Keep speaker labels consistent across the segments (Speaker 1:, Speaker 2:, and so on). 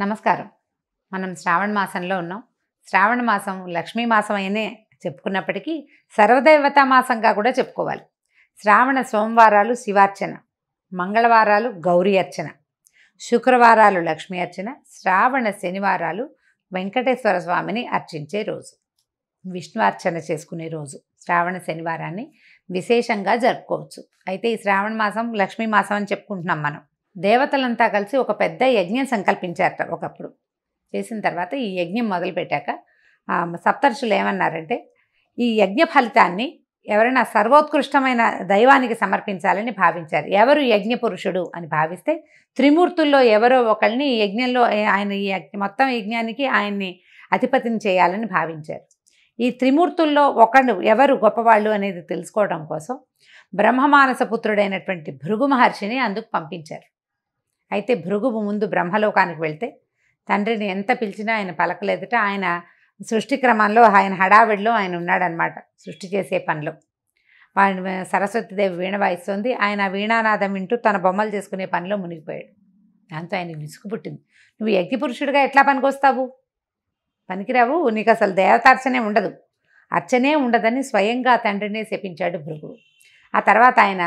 Speaker 1: నమస్కారం మనం శ్రావణ మాసంలో ఉన్నాం శ్రావణ మాసం లక్ష్మీ మాసం అనే చెప్పుకున్నప్పటికీ సర్వదైవతా మాసంగా కూడా చెప్పుకోవాలి శ్రావణ సోమవారాలు శివార్చన మంగళవారాలు గౌరీ అర్చన శుక్రవారాలు లక్ష్మీ అర్చన శ్రావణ శనివారాలు వెంకటేశ్వర స్వామిని అర్చించే రోజు విష్ణు అర్చన చేసుకునే రోజు శ్రావణ శనివారాన్ని విశేషంగా జరుపుకోవచ్చు అయితే ఈ శ్రావణ మాసం లక్ష్మీ మాసం అని చెప్పుకుంటున్నాం మనం దేవతలంతా కలిసి ఒక పెద్ద యజ్ఞం సంకల్పించారట ఒకప్పుడు చేసిన తర్వాత ఈ యజ్ఞం మొదలుపెట్టాక సప్తర్షులు ఏమన్నారంటే ఈ యజ్ఞ ఫలితాన్ని ఎవరైనా సర్వోత్కృష్టమైన దైవానికి సమర్పించాలని భావించారు ఎవరు యజ్ఞ పురుషుడు అని భావిస్తే త్రిమూర్తుల్లో ఎవరో ఒకరిని ఈ యజ్ఞంలో ఆయన ఈ మొత్తం యజ్ఞానికి ఆయన్ని అధిపతిని చేయాలని భావించారు ఈ త్రిమూర్తుల్లో ఒకడు ఎవరు గొప్పవాళ్ళు అనేది తెలుసుకోవడం కోసం బ్రహ్మమానస పుత్రుడైనటువంటి భృగు మహర్షిని అందుకు పంపించారు అయితే భృగు ముందు బ్రహ్మలోకానికి వెళ్తే తండ్రిని ఎంత పిలిచినా ఆయన పలకలేదట ఆయన సృష్టి క్రమంలో ఆయన హడావిడిలో ఆయన ఉన్నాడనమాట సృష్టి చేసే పనిలో వాడిని సరస్వతిదేవి వీణ వాయిస్తోంది ఆయన వీణానాదం వింటూ తన బొమ్మలు చేసుకునే పనిలో మునిగిపోయాడు దాంతో ఆయన విసుగు పుట్టింది నువ్వు యజ్ఞపురుషుడిగా ఎట్లా పనికొస్తావు పనికిరావు నీకు అసలు దేవతార్చనే ఉండదు అర్చనే ఉండదని స్వయంగా తండ్రినే శపించాడు భృగు ఆ తర్వాత ఆయన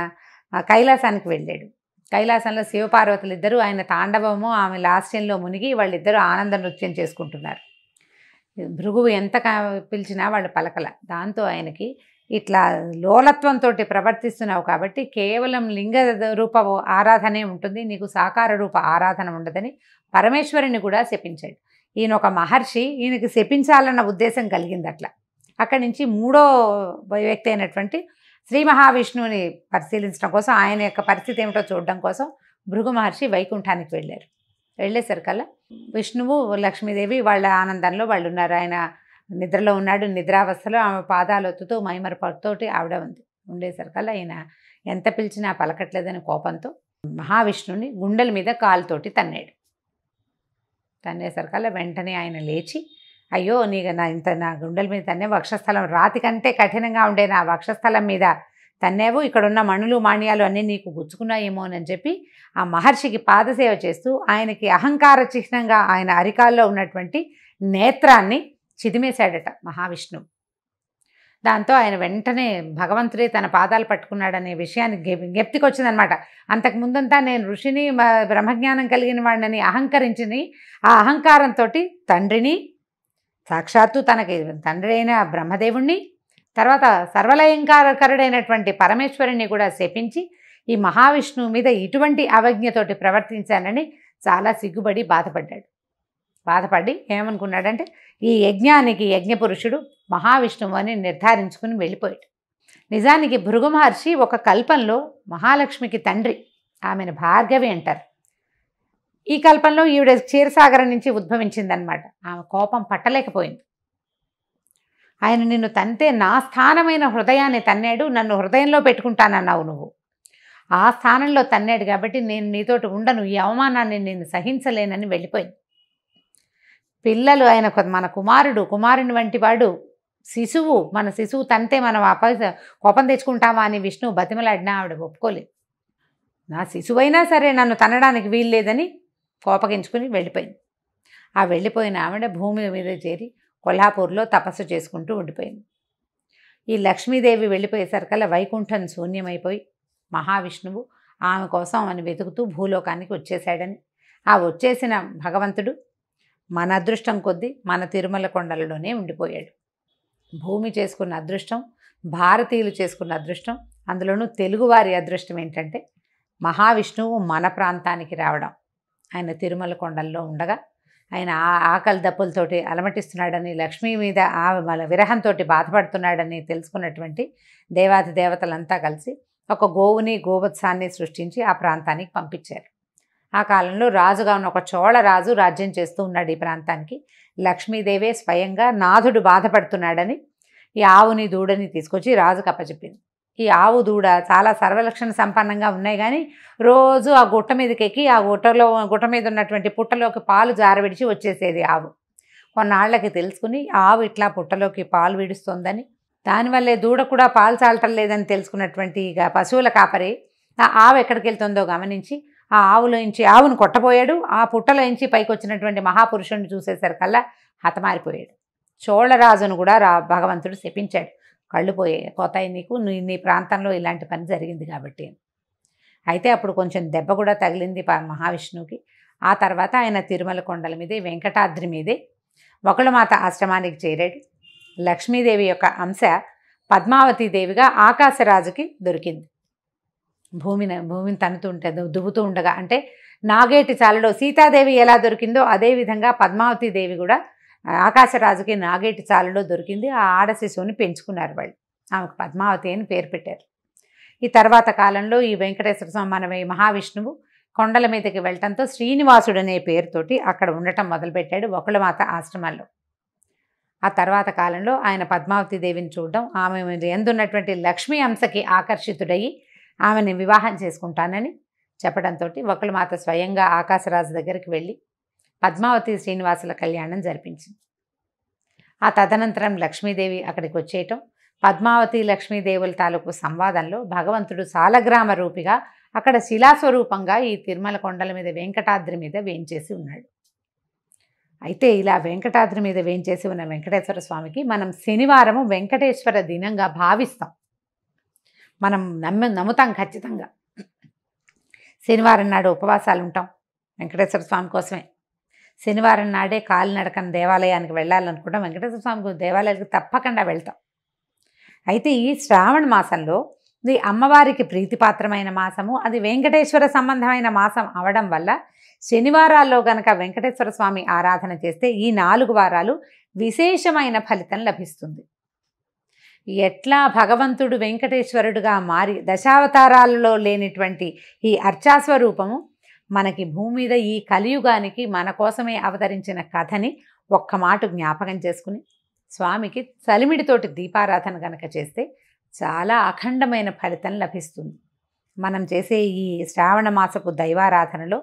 Speaker 1: కైలాసానికి వెళ్ళాడు కైలాసంలో శివపార్వతులు ఇద్దరు ఆయన తాండవము ఆమె లాస్యంలో మునిగి వాళ్ళిద్దరూ ఆనంద నృత్యం చేసుకుంటున్నారు భృగువు ఎంత పిలిచినా వాళ్ళు పలకల దాంతో ఆయనకి ఇట్లా లోలత్వంతో ప్రవర్తిస్తున్నావు కాబట్టి కేవలం లింగ రూప ఆరాధనే ఉంటుంది నీకు సాకార రూప ఆరాధన ఉండదని పరమేశ్వరుని కూడా శపించాడు ఈయన ఒక మహర్షి ఈయనకి శపించాలన్న ఉద్దేశం కలిగింది అట్లా అక్కడి నుంచి మూడో వ్యక్తి అయినటువంటి శ్రీ మహావిష్ణువుని పరిశీలించడం కోసం ఆయన యొక్క పరిస్థితి ఏమిటో చూడడం కోసం భృగు మహర్షి వైకుంఠానికి వెళ్ళారు వెళ్ళేసరికల్లా విష్ణువు లక్ష్మీదేవి వాళ్ళ ఆనందంలో వాళ్ళు ఉన్నారు ఆయన నిద్రలో ఉన్నాడు నిద్రావస్థలో ఆమె పాదాలొత్తుతో మైమరపడుతోటి ఆవిడ ఉంది ఉండేసరికల్లా ఆయన ఎంత పిలిచినా పలకట్లేదని కోపంతో మహావిష్ణువుని గుండెల మీద కాలుతోటి తన్నాడు తన్నేసరికల్లా వెంటనే ఆయన లేచి అయ్యో నీకు నా ఇంత నా గుండెల మీద తన్నే వక్షస్థలం రాతి కంటే కఠినంగా ఉండే నా వక్షస్థలం మీద తన్నేవు ఇక్కడున్న మణులు మాణ్యాలు అన్నీ నీకు గుచ్చుకున్నాయేమోనని చెప్పి ఆ మహర్షికి పాదసేవ చేస్తూ ఆయనకి అహంకార చిహ్నంగా ఆయన అరికాల్లో ఉన్నటువంటి నేత్రాన్ని చిదిమేశాడట మహావిష్ణువు దాంతో ఆయన వెంటనే భగవంతుడే తన పాదాలు పట్టుకున్నాడనే విషయాన్ని జ్ఞప్తికొచ్చిందనమాట అంతకు ముందంతా నేను ఋషిని బ్రహ్మజ్ఞానం కలిగిన వాడిని అహంకరించిని ఆ అహంకారంతో తండ్రిని సాక్షాత్తు తనకి తండ్రి అయిన బ్రహ్మదేవుణ్ణి తర్వాత సర్వలయంకారకరుడైనటువంటి పరమేశ్వరుణ్ణి కూడా శపించి ఈ మహావిష్ణువు మీద ఇటువంటి అవజ్ఞతోటి ప్రవర్తించానని చాలా సిగ్గుపడి బాధపడ్డాడు బాధపడి ఏమనుకున్నాడంటే ఈ యజ్ఞానికి యజ్ఞపురుషుడు మహావిష్ణువు అని నిర్ధారించుకుని వెళ్ళిపోయాడు నిజానికి భృగు మహర్షి ఒక కల్పంలో మహాలక్ష్మికి తండ్రి ఆమెను భార్గవి అంటారు ఈ కల్పంలో ఈవిడ క్షీరసాగరం నుంచి ఉద్భవించిందనమాట ఆమె కోపం పట్టలేకపోయింది ఆయన నిన్ను తంతే నా స్థానమైన హృదయాన్ని తన్నాడు నన్ను హృదయంలో పెట్టుకుంటానన్నావు నువ్వు ఆ స్థానంలో తన్నాడు కాబట్టి నేను నీతోటి ఉండను ఈ అవమానాన్ని నేను సహించలేనని వెళ్ళిపోయింది పిల్లలు ఆయన మన కుమారుడు కుమారుని వంటి వాడు శిశువు మన శిశువు తంతే మనం అప కోపం తెచ్చుకుంటామా అని విష్ణువు బతిమలాడినా ఆవిడ ఒప్పుకోలేదు నా శిశువైనా సరే నన్ను తనడానికి వీల్లేదని కోపగించుకుని వెళ్ళిపోయింది ఆ వెళ్ళిపోయిన ఆవిడ భూమి మీద చేరి కొల్హాపూర్లో తపస్సు చేసుకుంటూ ఉండిపోయింది ఈ లక్ష్మీదేవి వెళ్ళిపోయేసరికల్లా వైకుంఠం శూన్యమైపోయి మహావిష్ణువు ఆమె కోసం అని వెతుకుతూ భూలోకానికి వచ్చేశాడని ఆ వచ్చేసిన భగవంతుడు మన అదృష్టం కొద్దీ మన తిరుమల కొండలలోనే ఉండిపోయాడు భూమి చేసుకున్న అదృష్టం భారతీయులు చేసుకున్న అదృష్టం అందులోనూ తెలుగువారి అదృష్టం ఏంటంటే మహావిష్ణువు మన ప్రాంతానికి రావడం ఆయన తిరుమల కొండల్లో ఉండగా ఆయన ఆ ఆకలి దప్పులతోటి అలమటిస్తున్నాడని లక్ష్మి మీద ఆ మన విరహంతో బాధపడుతున్నాడని తెలుసుకున్నటువంటి దేవాది దేవతలంతా కలిసి ఒక గోవుని గోవత్సాన్ని సృష్టించి ఆ ప్రాంతానికి పంపించారు ఆ కాలంలో రాజుగా ఉన్న ఒక చోళ రాజు రాజ్యం చేస్తూ ఉన్నాడు ఈ ప్రాంతానికి లక్ష్మీదేవే స్వయంగా నాథుడు బాధపడుతున్నాడని ఈ ఆవుని దూడని తీసుకొచ్చి రాజుకు అప్పచెప్పింది ఈ ఆవు దూడ చాలా సర్వలక్షణ సంపన్నంగా ఉన్నాయి కానీ రోజు ఆ గుట్ట మీదకి ఎక్కి ఆ గుట్టలో గుట్ట మీద ఉన్నటువంటి పుట్టలోకి పాలు జారవిడిచి వచ్చేసేది ఆవు కొన్నాళ్ళకి తెలుసుకుని ఆవు ఇట్లా పుట్టలోకి పాలు విడుస్తుందని దానివల్లే దూడ కూడా పాలు చాలటం లేదని తెలుసుకున్నటువంటి ఇక పశువుల కాపరి ఆ ఆవు ఎక్కడికి వెళ్తుందో గమనించి ఆ ఆవులోంచి ఆవును కొట్టబోయాడు ఆ పుట్టలోంచి పైకి వచ్చినటువంటి మహాపురుషుడిని చూసేసరికల్లా హతమారిపోయాడు చోళరాజును కూడా రా భగవంతుడు శపించాడు కళ్ళు పోయే పోతాయి నీకు నీ నీ ప్రాంతంలో ఇలాంటి పని జరిగింది కాబట్టి అయితే అప్పుడు కొంచెం దెబ్బ కూడా తగిలింది మహావిష్ణువుకి ఆ తర్వాత ఆయన తిరుమల కొండల మీదే వెంకటాద్రి మీదే ఒకళ్ళమాత ఆశ్రమానికి చేరాడు లక్ష్మీదేవి యొక్క అంశ పద్మావతీదేవిగా ఆకాశరాజుకి దొరికింది భూమిని భూమిని తనుతూ ఉంటుంది దువ్వుతూ ఉండగా అంటే నాగేటి చాలలో సీతాదేవి ఎలా దొరికిందో అదేవిధంగా పద్మావతీదేవి కూడా ఆకాశరాజుకి నాగేటి చాలలో దొరికింది ఆ ఆడ శిశువుని పెంచుకున్నారు వాళ్ళు ఆమెకు పద్మావతి అని పేరు పెట్టారు ఈ తర్వాత కాలంలో ఈ వెంకటేశ్వర స్వామి మనమే మహావిష్ణువు కొండల మీదకి వెళ్ళటంతో శ్రీనివాసుడు అనే పేరుతోటి అక్కడ ఉండటం మొదలుపెట్టాడు ఒకళ్ళమాత ఆశ్రమాల్లో ఆ తర్వాత కాలంలో ఆయన పద్మావతి దేవిని చూడడం ఆమె ఎందున్నటువంటి లక్ష్మీ అంశకి ఆకర్షితుడయ్యి ఆమెని వివాహం చేసుకుంటానని చెప్పడంతో ఒకళ్ళమాత స్వయంగా ఆకాశరాజు దగ్గరికి వెళ్ళి పద్మావతి శ్రీనివాసుల కళ్యాణం జరిపించింది ఆ తదనంతరం లక్ష్మీదేవి అక్కడికి వచ్చేయటం పద్మావతి లక్ష్మీదేవుల తాలూకు సంవాదంలో భగవంతుడు సాలగ్రామ రూపిగా అక్కడ శిలాస్వరూపంగా ఈ తిరుమల కొండల మీద వెంకటాద్రి మీద వేయించేసి ఉన్నాడు అయితే ఇలా వెంకటాద్రి మీద వేయించేసి ఉన్న వెంకటేశ్వర స్వామికి మనం శనివారము వెంకటేశ్వర దినంగా భావిస్తాం మనం నమ్మ నమ్ముతాం ఖచ్చితంగా శనివారం నాడు ఉపవాసాలు ఉంటాం వెంకటేశ్వర స్వామి కోసమే శనివారం నాడే కాలినడకన దేవాలయానికి వెళ్ళాలనుకుంటాం వెంకటేశ్వర స్వామి దేవాలయానికి తప్పకుండా వెళ్తాం అయితే ఈ శ్రావణ మాసంలో ఇది అమ్మవారికి ప్రీతిపాత్రమైన మాసము అది వెంకటేశ్వర సంబంధమైన మాసం అవడం వల్ల శనివారాల్లో గనక వెంకటేశ్వర స్వామి ఆరాధన చేస్తే ఈ నాలుగు వారాలు విశేషమైన ఫలితం లభిస్తుంది ఎట్లా భగవంతుడు వెంకటేశ్వరుడుగా మారి దశావతారాలలో లేనిటువంటి ఈ అర్చాస్వరూపము మనకి భూమి మీద ఈ కలియుగానికి మన కోసమే అవతరించిన కథని ఒక్క మాట జ్ఞాపకం చేసుకుని స్వామికి చలిమిడితోటి దీపారాధన కనుక చేస్తే చాలా అఖండమైన ఫలితం లభిస్తుంది మనం చేసే ఈ శ్రావణ మాసపు దైవారాధనలో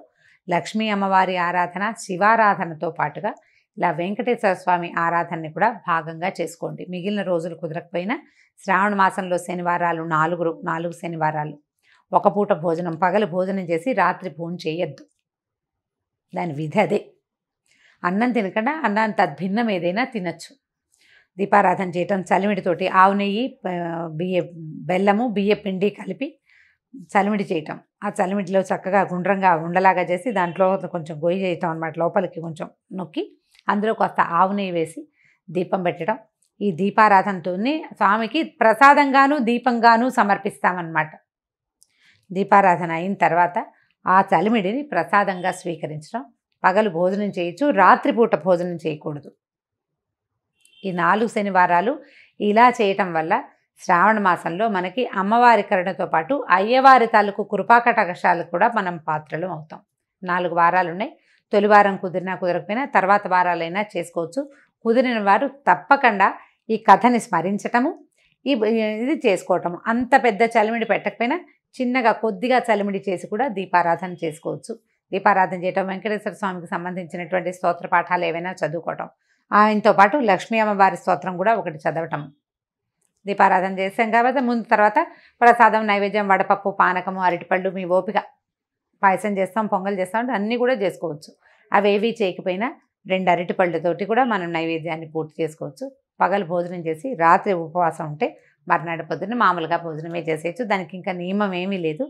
Speaker 1: లక్ష్మీ అమ్మవారి ఆరాధన శివారాధనతో పాటుగా ఇలా వెంకటేశ్వర స్వామి ఆరాధనని కూడా భాగంగా చేసుకోండి మిగిలిన రోజులు కుదరకపోయినా శ్రావణ మాసంలో శనివారాలు నాలుగు నాలుగు శనివారాలు ఒక పూట భోజనం పగలు భోజనం చేసి రాత్రి భోజనం చేయొద్దు దాని విధి అదే అన్నం తినకుండా అన్నాన్ని తద్భిన్నం ఏదైనా తినచ్చు దీపారాధన చేయటం చలిమిడితోటి ఆవు నెయ్యి బియ్య బెల్లము బియ్య పిండి కలిపి చలిమిడి చేయటం ఆ చలిమిడిలో చక్కగా గుండ్రంగా ఉండలాగా చేసి దాంట్లో కొంచెం గొయ్యి చేయటం అనమాట లోపలికి కొంచెం నొక్కి అందులో కాస్త ఆవు నెయ్యి వేసి దీపం పెట్టడం ఈ దీపారాధనతోనే స్వామికి ప్రసాదంగాను దీపంగాను సమర్పిస్తామన్నమాట దీపారాధన అయిన తర్వాత ఆ చలిమిడిని ప్రసాదంగా స్వీకరించడం పగలు భోజనం చేయొచ్చు రాత్రిపూట భోజనం చేయకూడదు ఈ నాలుగు శనివారాలు ఇలా చేయటం వల్ల శ్రావణ మాసంలో మనకి అమ్మవారి కరుణతో పాటు అయ్యవారి తాలూకు కృపాకటకషాలు కూడా మనం పాత్రలు అవుతాం నాలుగు వారాలు ఉన్నాయి తొలి వారం కుదిరినా కుదరకపోయినా తర్వాత వారాలైనా చేసుకోవచ్చు కుదిరిన వారు తప్పకుండా ఈ కథని స్మరించటము ఇది చేసుకోవటము అంత పెద్ద చలిమిడి పెట్టకపోయినా చిన్నగా కొద్దిగా చలిమిడి చేసి కూడా దీపారాధన చేసుకోవచ్చు దీపారాధన చేయటం వెంకటేశ్వర స్వామికి సంబంధించినటువంటి స్తోత్ర పాఠాలు ఏవైనా చదువుకోవటం ఆయనతో పాటు లక్ష్మీ అమ్మవారి స్తోత్రం కూడా ఒకటి చదవటం దీపారాధన చేసాం కాబట్టి ముందు తర్వాత ప్రసాదం నైవేద్యం వడపప్పు పానకము అరటిపళ్ళు మీ ఓపిక పాయసం చేస్తాం పొంగల్ చేస్తాం అన్నీ కూడా చేసుకోవచ్చు అవి ఏవి చేయకపోయినా రెండు అరటిపళ్ళతోటి కూడా మనం నైవేద్యాన్ని పూర్తి చేసుకోవచ్చు పగలు భోజనం చేసి రాత్రి ఉపవాసం ఉంటే మర్నాడు పొద్దున్న మామూలుగా భోజనమే చేసేయచ్చు దానికి ఇంకా నియమం ఏమీ లేదు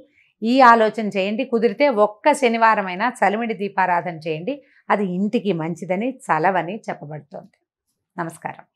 Speaker 1: ఈ ఆలోచన చేయండి కుదిరితే ఒక్క శనివారమైనా చలిమిడి దీపారాధన చేయండి అది ఇంటికి మంచిదని చలవని చెప్పబడుతోంది నమస్కారం